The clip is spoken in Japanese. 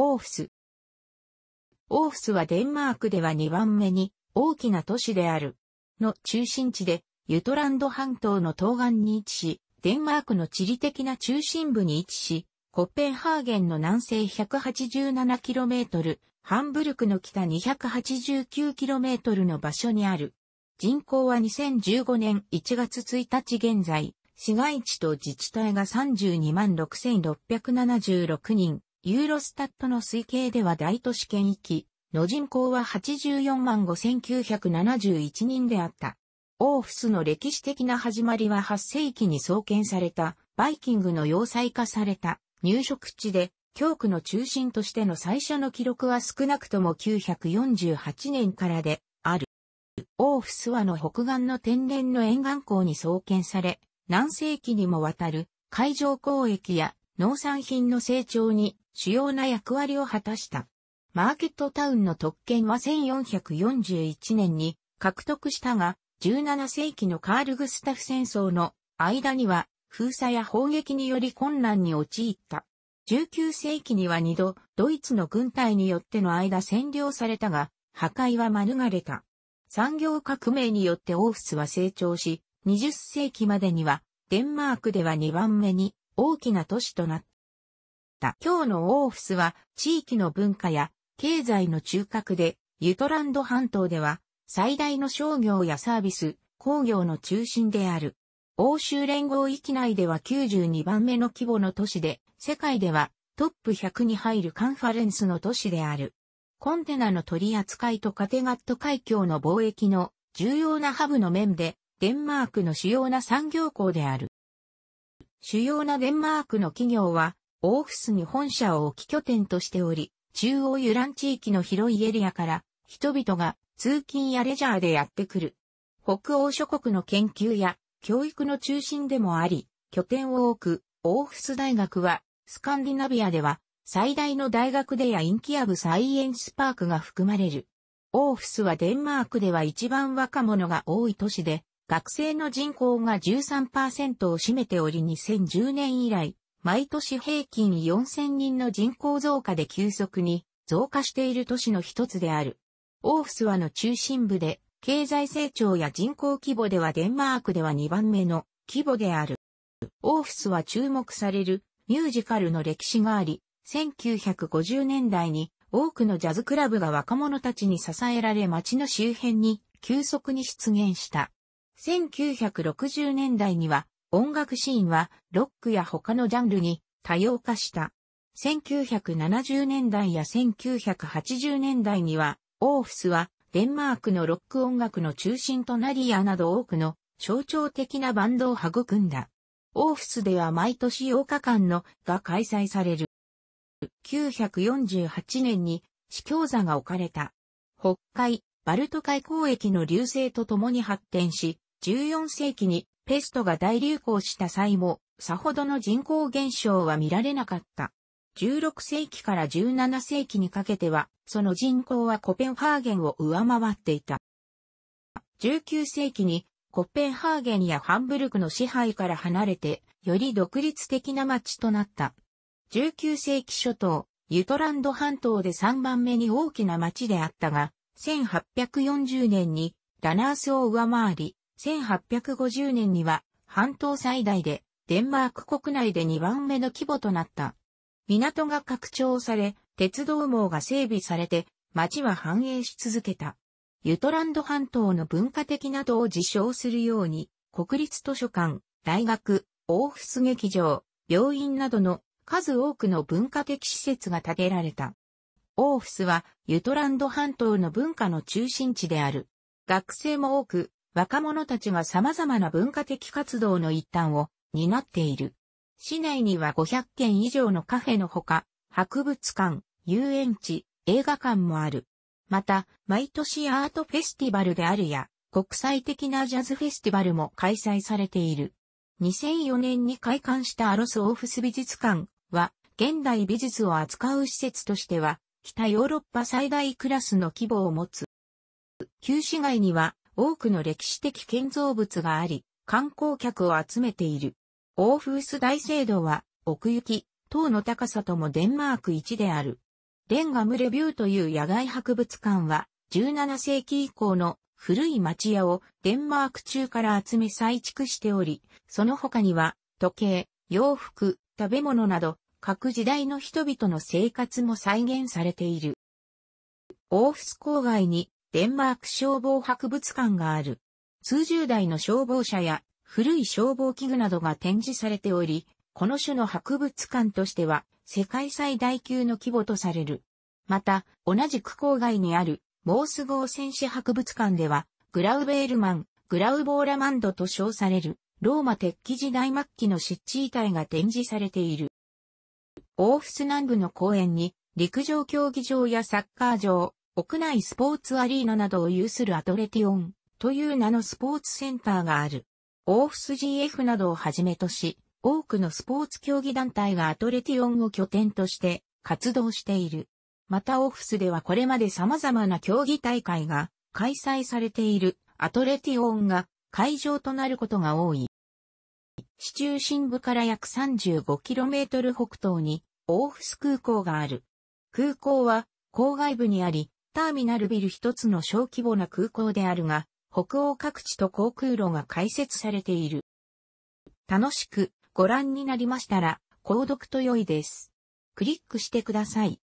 オーフス。オーフスはデンマークでは2番目に大きな都市である。の中心地で、ユトランド半島の東岸に位置し、デンマークの地理的な中心部に位置し、コッペンハーゲンの南西 187km、ハンブルクの北 289km の場所にある。人口は2015年1月1日現在、市街地と自治体が32万6676人、ユーロスタットの推計では大都市圏域の人口は84万5971人であった。オーフスの歴史的な始まりは8世紀に創建されたバイキングの要塞化された入植地で、教区の中心としての最初の記録は少なくとも948年からである。オーフスはの北岸の天然の沿岸港に創建され、何世紀にもわたる海上交易や農産品の成長に主要な役割を果たした。マーケットタウンの特権は1441年に獲得したが、17世紀のカールグスタフ戦争の間には封鎖や砲撃により困難に陥った。19世紀には2度、ドイツの軍隊によっての間占領されたが、破壊は免れた。産業革命によってオーフスは成長し、20世紀までには、デンマークでは2番目に大きな都市となった。今日のオーフスは地域の文化や経済の中核で、ユトランド半島では最大の商業やサービス、工業の中心である。欧州連合域内では92番目の規模の都市で、世界ではトップ100に入るカンファレンスの都市である。コンテナの取り扱いとカテガット海峡の貿易の重要なハブの面で、デンマークの主要な産業港である。主要なデンマークの企業は、オーフスに本社を置き拠点としており、中央遊覧地域の広いエリアから、人々が通勤やレジャーでやってくる。北欧諸国の研究や教育の中心でもあり、拠点を置くオーフス大学は、スカンディナビアでは最大の大学でやインキアブサイエンスパークが含まれる。オーフスはデンマークでは一番若者が多い都市で、学生の人口が13%を占めており2010年以来、毎年平均4000人の人口増加で急速に増加している都市の一つである。オーフスはの中心部で、経済成長や人口規模ではデンマークでは2番目の規模である。オーフスは注目されるミュージカルの歴史があり、1950年代に多くのジャズクラブが若者たちに支えられ街の周辺に急速に出現した。1960年代には音楽シーンはロックや他のジャンルに多様化した。1970年代や1980年代にはオーフスはデンマークのロック音楽の中心となりやなど多くの象徴的なバンドを育んだ。オーフスでは毎年8日間のが開催される。948年に司教座が置かれた。北海、バルト海交易の流星と共に発展し、14世紀にペストが大流行した際も、さほどの人口減少は見られなかった。16世紀から17世紀にかけては、その人口はコペンハーゲンを上回っていた。19世紀にコペンハーゲンやハンブルクの支配から離れて、より独立的な街となった。19世紀初頭、ユトランド半島で3番目に大きな街であったが、1840年にラナースを上回り、1850年には半島最大でデンマーク国内で2番目の規模となった。港が拡張され、鉄道網が整備されて、町は繁栄し続けた。ユトランド半島の文化的などを自称するように、国立図書館、大学、オーフス劇場、病院などの数多くの文化的施設が建てられた。オーフスはユトランド半島の文化の中心地である。学生も多く、若者たちが様々な文化的活動の一端を担っている。市内には500件以上のカフェのほか、博物館、遊園地、映画館もある。また、毎年アートフェスティバルであるや、国際的なジャズフェスティバルも開催されている。2004年に開館したアロスオーフス美術館は、現代美術を扱う施設としては、北ヨーロッパ最大クラスの規模を持つ。旧市街には、多くの歴史的建造物があり、観光客を集めている。オーフース大聖堂は、奥行き、塔の高さともデンマーク一である。レンガムレビューという野外博物館は、17世紀以降の古い町屋をデンマーク中から集め再築しており、その他には、時計、洋服、食べ物など、各時代の人々の生活も再現されている。オーフス郊外にデンマーク消防博物館がある。数十台の消防車や古い消防器具などが展示されており、この種の博物館としては世界最大級の規模とされる。また、同じく郊外にあるモース号戦士博物館では、グラウベールマン、グラウボーラマンドと称される、ローマ鉄器時代末期の湿地遺体が展示されている。オーフス南部の公園に、陸上競技場やサッカー場、屋内スポーツアリーナなどを有するアトレティオンという名のスポーツセンターがある。オーフス GF などをはじめとし、多くのスポーツ競技団体がアトレティオンを拠点として活動している。またオフスではこれまで様々な競技大会が開催されているアトレティオンが会場となることが多い。市中心部から約 35km 北東にオーフス空港がある。空港は郊外部にあり、ターミナルビル一つの小規模な空港であるが、北欧各地と航空路が開設されている。楽しくご覧になりましたら、購読と良いです。クリックしてください。